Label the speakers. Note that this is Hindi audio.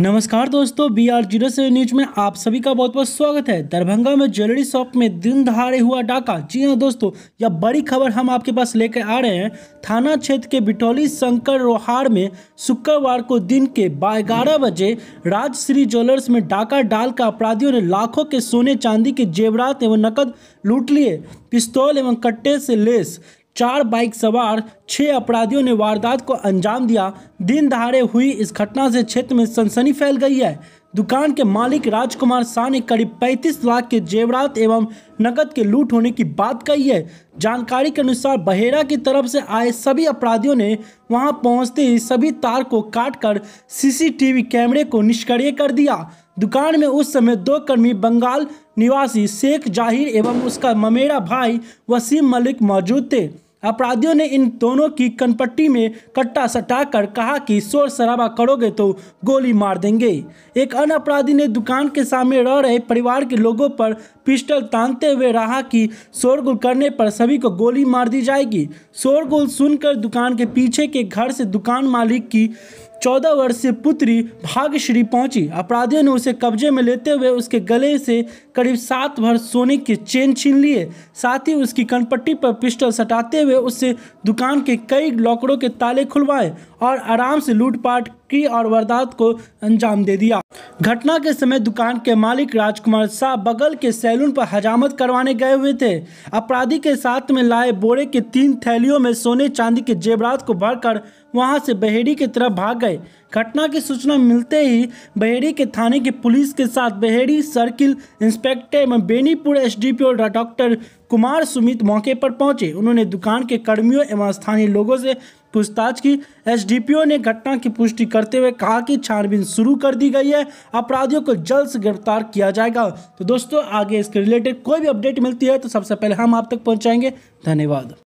Speaker 1: नमस्कार दोस्तों B R zero seven news में आप सभी का बहुत बहुत स्वागत है दरभंगा में ज्वेलरी शॉप में दिन दहाड़े हुआ डाका जी हां दोस्तों यह बड़ी खबर हम आपके पास लेकर आ रहे हैं थाना क्षेत्र के बिटौली शंकर रोहाड़ में शुक्रवार को दिन के ग्यारह बजे राजश्री ज्वेलर्स में डाका डाल अपराधियों ने लाखों के सोने चांदी के जेवरात एवं नकद लूट लिए पिस्तौल एवं कट्टे से लेस चार बाइक सवार छह अपराधियों ने वारदात को अंजाम दिया दिन दहाड़े हुई इस घटना से क्षेत्र में सनसनी फैल गई है दुकान के मालिक राजकुमार शाह ने करीब 35 लाख के जेवरात एवं नकद के लूट होने की बात कही है जानकारी के अनुसार बहेरा की तरफ से आए सभी अपराधियों ने वहां पहुंचते ही सभी तार को काटकर सीसीटीवी कैमरे को निष्क्रिय कर दिया दुकान में उस समय दो कर्मी बंगाल निवासी शेख जाहिर एवं उसका ममेरा भाई वसीम मलिक मौजूद थे अपराधियों ने इन दोनों की कनपट्टी में कट्टा सटाकर कहा कि शोर शराबा करोगे तो गोली मार देंगे एक अन्य अपराधी ने दुकान के सामने रह रहे परिवार के लोगों पर पिस्टल तानते हुए रहा कि शोरगुल करने पर सभी को गोली मार दी जाएगी शोरगुल सुनकर दुकान के पीछे के घर से दुकान मालिक की चौदह वर्षीय पुत्री भाग्यश्री पहुंची अपराधियों ने उसे कब्जे में लेते हुए उसके गले से करीब सात भर सोने के चेन छीन लिए साथ ही उसकी कनपट्टी पर पिस्टल सटाते हुए उससे दुकान के कई लॉकरों के ताले खुलवाए और आराम से लूटपाट की और वारदात को अंजाम दे दिया घटना के समय दुकान के मालिक राजकुमार शाह बगल के सैलून पर हजामत करवाने गए हुए थे अपराधी के साथ में लाए बोरे के तीन थैलियों में सोने चांदी के जेवरात को भरकर वहां से बहेड़ी की तरफ भाग गए घटना की सूचना मिलते ही बहेड़ी के थाने की पुलिस के साथ बहेड़ी सर्किल इंस्पेक्टर एवं Benipur S SDPO doctor Kumar Sumit मौके पर पहुंचे उन्होंने दुकान के कर्मियों एवं स्थानीय लोगों से पूछताछ की एसडीपीओ ने घटना की पुष्टि करते हुए कहा कि छानबीन शुरू कर दी गई है अपराधियों को जल्द से गिरफ्तार किया जाएगा तो दोस्तों आगे इसके रिलेटेड कोई भी अपडेट मिलती है तो सबसे पहले हम आप तक पहुंचाएंगे धन्यवाद